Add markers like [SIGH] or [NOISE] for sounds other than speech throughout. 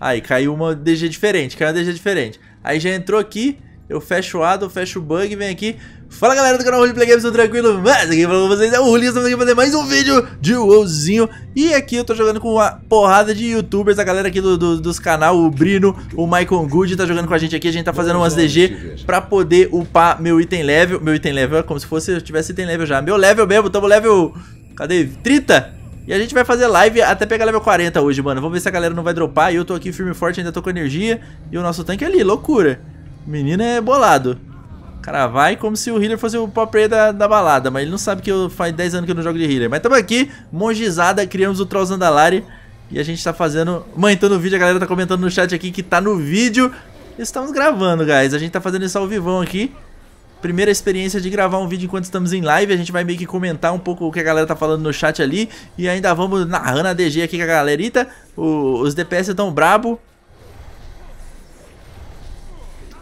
Aí caiu uma DG diferente, caiu uma DG diferente. Aí já entrou aqui, eu fecho o addon, fecho o bug, vem aqui. Fala galera do canal Roleplay Games, tudo tranquilo? Mas aqui falando com vocês é o Rulinho, estamos aqui fazer mais um vídeo de WoWzinho. E aqui eu tô jogando com uma porrada de youtubers, a galera aqui do, do, dos canal, o Brino, o Michael Good tá jogando com a gente aqui. A gente tá fazendo umas DG pra poder upar meu item level. Meu item level é como se fosse, eu tivesse item level já. Meu level mesmo, tamo level... Cadê? 30? E a gente vai fazer live até pegar level 40 hoje, mano. Vamos ver se a galera não vai dropar. E eu tô aqui firme e forte, ainda tô com energia. E o nosso tanque é ali, loucura. O menino é bolado. O cara vai como se o healer fosse o pop da, da balada. Mas ele não sabe que eu faz 10 anos que eu não jogo de healer. Mas tamo aqui, mongizada, criamos o Troll Zandalari. E a gente tá fazendo... Mãe, tô no vídeo, a galera tá comentando no chat aqui que tá no vídeo. Estamos gravando, guys. A gente tá fazendo isso ao vivão aqui primeira experiência de gravar um vídeo enquanto estamos em live. A gente vai meio que comentar um pouco o que a galera tá falando no chat ali. E ainda vamos narrando a DG aqui com a galerita. O, os DPS estão brabo.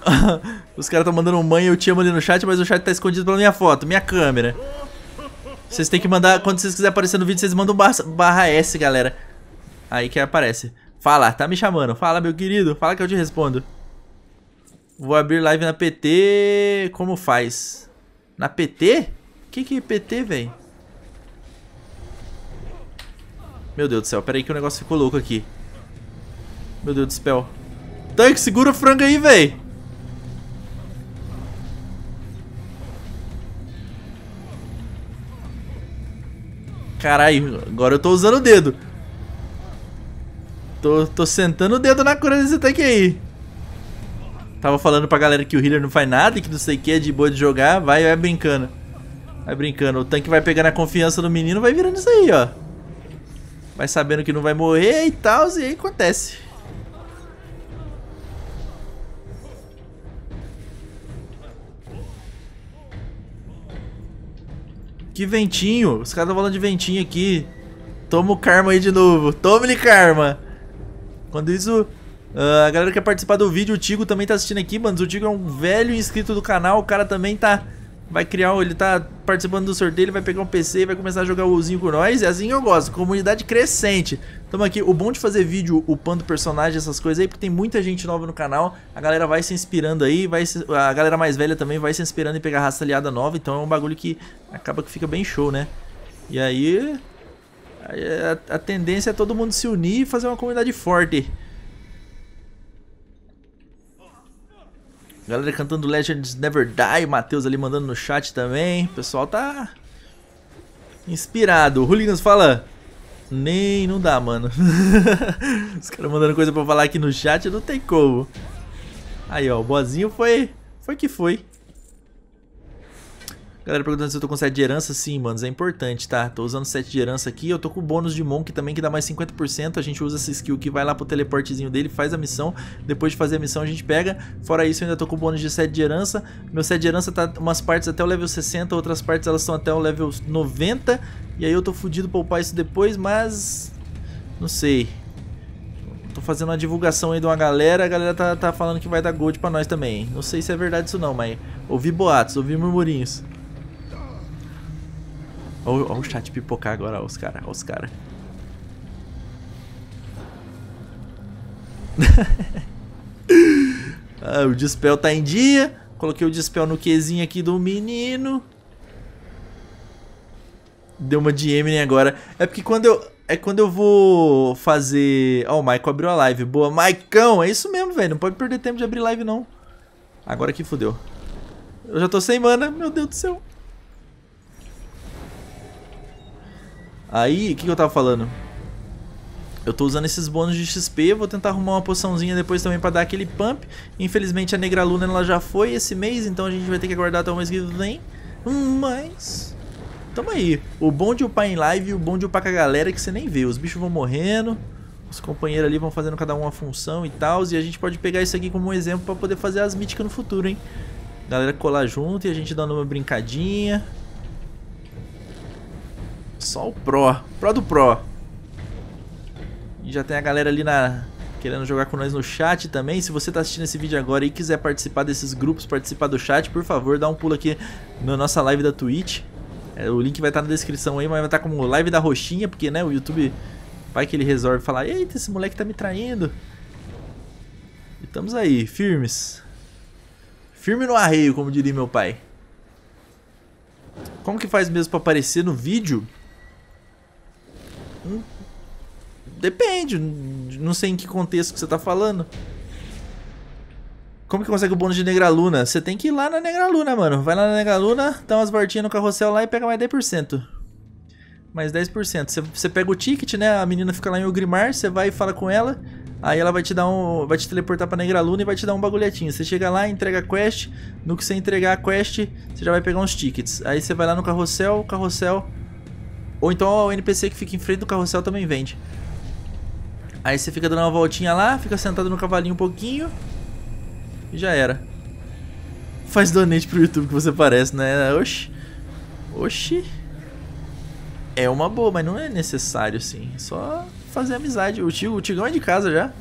[LAUGHS] os caras estão mandando um mãe e eu te amo ali no chat, mas o chat tá escondido pela minha foto, minha câmera. Vocês têm que mandar, quando vocês quiserem aparecer no vídeo, vocês mandam barra, barra S, galera. Aí que aparece. Fala, tá me chamando. Fala, meu querido. Fala que eu te respondo. Vou abrir live na PT. Como faz? Na PT? Que que é PT, velho? Meu Deus do céu, peraí que o negócio ficou louco aqui. Meu Deus do céu. Tank segura o frango aí, véi. Caralho, agora eu tô usando o dedo. Tô, tô sentando o dedo na cura desse tanque aí. Tava falando pra galera que o healer não faz nada e que não sei o que, é de boa de jogar, vai, vai brincando. Vai brincando. O tanque vai pegando a confiança do menino, vai virando isso aí, ó. Vai sabendo que não vai morrer e tal, e aí acontece. Que ventinho. Os caras estão falando de ventinho aqui. Toma o karma aí de novo. Tome-lhe karma. Quando isso... Uh, a galera que quer participar do vídeo, o Tigo também tá assistindo aqui, mano. O Tigo é um velho inscrito do canal, o cara também tá... Vai criar, ele tá participando do sorteio, ele vai pegar um PC e vai começar a jogar o Uzinho com nós. E assim eu gosto, comunidade crescente. Tamo aqui, o bom de fazer vídeo upando personagem, essas coisas aí, porque tem muita gente nova no canal. A galera vai se inspirando aí, vai se... a galera mais velha também vai se inspirando em pegar raça aliada nova. Então é um bagulho que acaba que fica bem show, né? E aí... A, a tendência é todo mundo se unir e fazer uma comunidade forte. Galera cantando Legends Never Die, Matheus ali mandando no chat também. O pessoal tá inspirado. Rulinas fala, nem não dá, mano. [LAUGHS] Os caras mandando coisa pra falar aqui no chat, não tem como. Aí, ó, o bozinho foi, foi que foi. Galera perguntando se eu tô com 7 de herança. Sim, mano, é importante, tá? Tô usando 7 de herança aqui. Eu tô com o bônus de Monk também, que dá mais 50%. A gente usa essa skill que vai lá pro teleportezinho dele, faz a missão. Depois de fazer a missão, a gente pega. Fora isso, eu ainda tô com o bônus de 7 de herança. Meu 7 de herança tá umas partes até o level 60, outras partes elas estão até o level 90. E aí eu tô fudido poupar isso depois, mas... Não sei. Tô fazendo uma divulgação aí de uma galera, a galera tá, tá falando que vai dar gold pra nós também. Não sei se é verdade isso não, mas ouvi boatos, ouvi murmurinhos. Olha, olha o chat pipocar agora, olha os caras, olha os caras. [LAUGHS] ah, o dispel tá em dia. Coloquei o dispel no Qzinho aqui do menino. Deu uma de Eminem agora. É porque quando eu. É quando eu vou fazer. Ó, oh, o Maicon abriu a live. Boa, Maicão! É isso mesmo, velho. Não pode perder tempo de abrir live, não. Agora que fodeu. Eu já tô sem mana, meu Deus do céu. Aí, o que, que eu tava falando? Eu tô usando esses bônus de XP, vou tentar arrumar uma poçãozinha depois também pra dar aquele pump. Infelizmente a Negra Luna ela já foi esse mês, então a gente vai ter que aguardar até o mês que vem. Mas... Tamo aí. O bom de upar em live e o bom de upar com a galera é que você nem vê. Os bichos vão morrendo, os companheiros ali vão fazendo cada um uma função e tal. E a gente pode pegar isso aqui como um exemplo pra poder fazer as míticas no futuro, hein? galera colar junto e a gente dando uma brincadinha. Só o pró. Pró do pró. E já tem a galera ali na querendo jogar com nós no chat também. Se você está assistindo esse vídeo agora e quiser participar desses grupos, participar do chat, por favor, dá um pulo aqui na nossa live da Twitch. É, o link vai estar tá na descrição aí, mas vai estar tá como live da roxinha, porque né, o YouTube vai que ele resolve falar, eita, esse moleque tá me traindo. E estamos aí, firmes. Firme no arreio, como diria meu pai. Como que faz mesmo para aparecer no vídeo? Hum? Depende, não sei em que contexto que você tá falando. Como que consegue o bônus de Negra Luna? Você tem que ir lá na Negra Luna, mano. Vai lá na Negra Luna, dá umas voltinhas no carrossel lá e pega mais 10%. Mais 10%. Você, você pega o ticket, né? A menina fica lá em grimar, você vai e fala com ela. Aí ela vai te dar um. Vai te teleportar pra Negra Luna e vai te dar um bagulhetinho. Você chega lá, entrega a quest. No que você entregar a quest, você já vai pegar uns tickets. Aí você vai lá no carrossel, o carrossel ou então o NPC que fica em frente do carrossel também vende. Aí você fica dando uma voltinha lá, fica sentado no cavalinho um pouquinho e já era. Faz donate pro YouTube que você parece, né? Oxi. Oxi. É uma boa, mas não é necessário, assim. É só fazer amizade. O, tio, o Tigão é de casa já.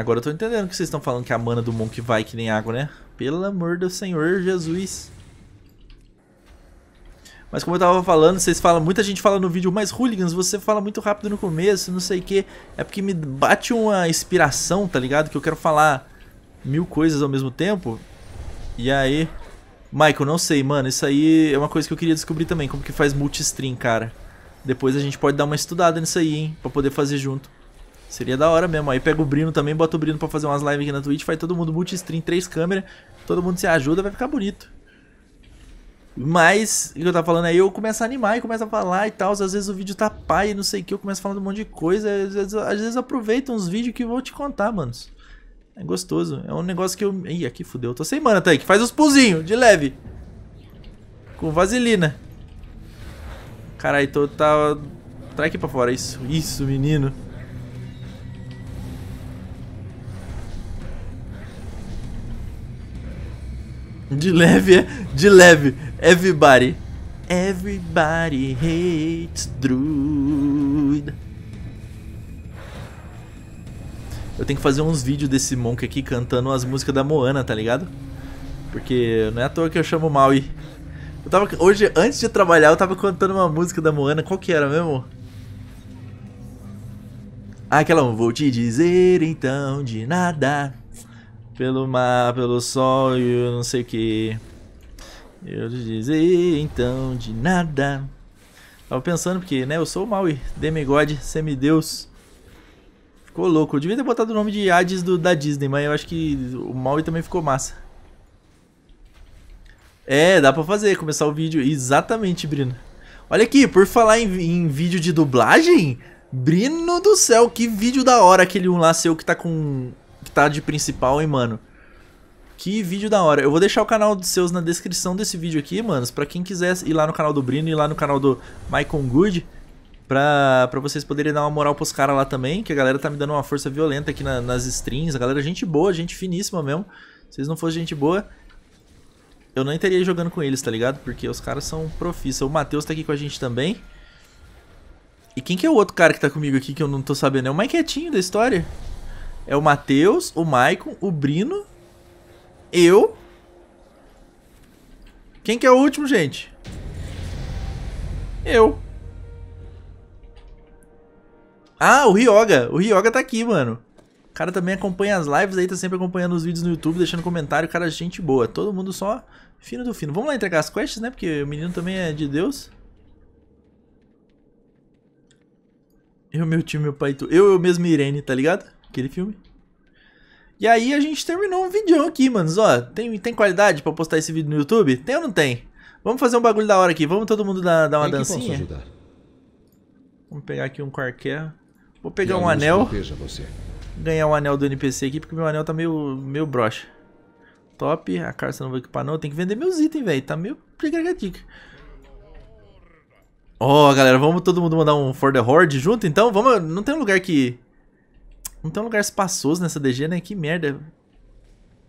Agora eu tô entendendo que vocês estão falando que a mana do Monk vai que nem água, né? Pelo amor do Senhor Jesus. Mas como eu tava falando, vocês falam, muita gente fala no vídeo, mas Hooligans, você fala muito rápido no começo, não sei o que. É porque me bate uma inspiração, tá ligado? Que eu quero falar mil coisas ao mesmo tempo. E aí... Michael, não sei, mano, isso aí é uma coisa que eu queria descobrir também, como que faz multistream, cara. Depois a gente pode dar uma estudada nisso aí, hein, pra poder fazer junto. Seria da hora mesmo. Aí pega o Brino também, bota o Brino pra fazer umas lives aqui na Twitch, faz todo mundo multi-stream, três câmeras, todo mundo se ajuda, vai ficar bonito. Mas, o que eu tava falando aí, é, eu começo a animar e começo a falar e tal. Às vezes o vídeo tá pai e não sei o que, eu começo falando um monte de coisa. Às vezes, às vezes aproveito uns vídeos que eu vou te contar, manos. É gostoso. É um negócio que eu. Ih, aqui fudeu. Eu tô sem mana, tá aí. Que faz os pulzinhos, de leve. Com vaselina. Caralho, tô. Tá. Trai aqui pra fora, isso. Isso, menino. De leve, é, de leve. Everybody. Everybody hates druid. Eu tenho que fazer uns vídeos desse Monk aqui cantando as músicas da Moana, tá ligado? Porque não é à toa que eu chamo Maui. Eu tava, hoje, antes de trabalhar, eu tava cantando uma música da Moana. Qual que era mesmo? Ah, aquela um, vou te dizer então de nada pelo mar, pelo sol e eu não sei o que. Eu disse dizia então de nada. Tava pensando porque, né, eu sou o Maui, demigod, semideus. Ficou louco. Eu devia ter botado o nome de Hades do, da Disney, mas eu acho que o Maui também ficou massa. É, dá pra fazer, começar o vídeo. Exatamente, Brina Olha aqui, por falar em, em vídeo de dublagem, Brino do céu, que vídeo da hora aquele um lá seu que tá com que tá de principal, hein, mano. Que vídeo da hora. Eu vou deixar o canal dos seus na descrição desse vídeo aqui, manos. Pra quem quiser ir lá no canal do Brino e lá no canal do Michael Good. Pra, pra vocês poderem dar uma moral pros caras lá também. Que a galera tá me dando uma força violenta aqui na, nas strings. A galera é gente boa, gente finíssima mesmo. Se vocês não fossem gente boa, eu não estaria jogando com eles, tá ligado? Porque os caras são profissa. O Matheus tá aqui com a gente também. E quem que é o outro cara que tá comigo aqui que eu não tô sabendo? É o mais quietinho da história. É o Matheus, o Maicon, o Brino, eu. Quem que é o último, gente? Eu. Ah, o Ryoga. O Ryoga tá aqui, mano. O cara também acompanha as lives aí, tá sempre acompanhando os vídeos no YouTube, deixando comentário. Cara, é gente boa. Todo mundo só fino do fino. Vamos lá entregar as quests, né? Porque o menino também é de Deus. Eu, meu time, meu pai e tu. Eu, eu mesmo Irene, tá ligado? aquele filme. E aí a gente terminou um vídeo aqui, manos, ó. Tem, tem qualidade pra postar esse vídeo no YouTube? Tem ou não tem? Vamos fazer um bagulho da hora aqui. Vamos todo mundo dar, dar uma em dancinha? Vamos pegar aqui um qualquer. Vou pegar um anel. Ganhar um anel do NPC aqui, porque meu anel tá meio, meio broxa. Top. A carça não vou equipar não. Tem que vender meus itens, velho. Tá meio pregregatica. Ó, oh, galera, vamos todo mundo mandar um For the Horde junto, então? Vamos... Não tem um lugar que... Não tem um lugar espaçoso nessa DG, né? Que merda.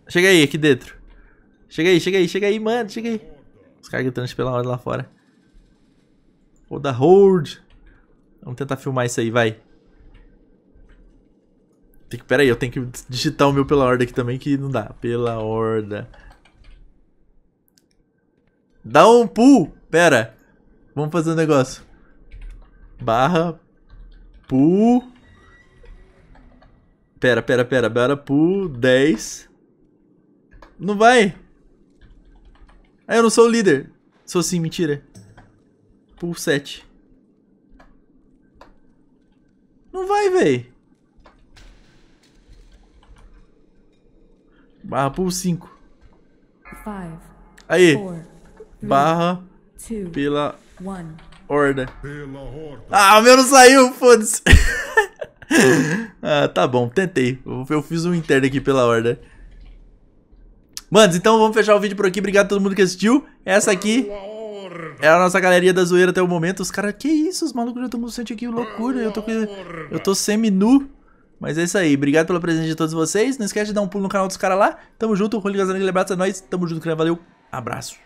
Chega aí, aqui dentro. Chega aí, chega aí, chega aí, mano. Chega aí. Os caras gritando pela hora lá fora. Ou da hold. Vamos tentar filmar isso aí, vai. Tem que, pera aí, eu tenho que digitar o meu pela horda aqui também, que não dá. Pela horda. Dá um pull! Pera. Vamos fazer um negócio. Barra. Pull. Pera, pera, pera. Barapu, 10. Não vai. Ah, eu não sou o líder. Sou sim, mentira. Pool 7. Não vai, véi. Barra pool 5. Aí. Four, three, barra two, pela one. horda. Pela horda. Ah, o meu não saiu, foda-se. [LAUGHS] [LAUGHS] ah, tá bom, tentei. Eu fiz um interno aqui pela ordem. Manos, então vamos fechar o vídeo por aqui. Obrigado a todo mundo que assistiu. Essa aqui é a nossa galeria da zoeira até o momento. Os caras, que isso? Os malucos já estão sentindo aqui loucura. Eu tô, eu tô semi-nu. Mas é isso aí. Obrigado pela presença de todos vocês. Não esquece de dar um pulo no canal dos caras lá. Tamo junto. Rolê Gazana Lebratos é nóis. Tamo junto, cara. Valeu. Abraço.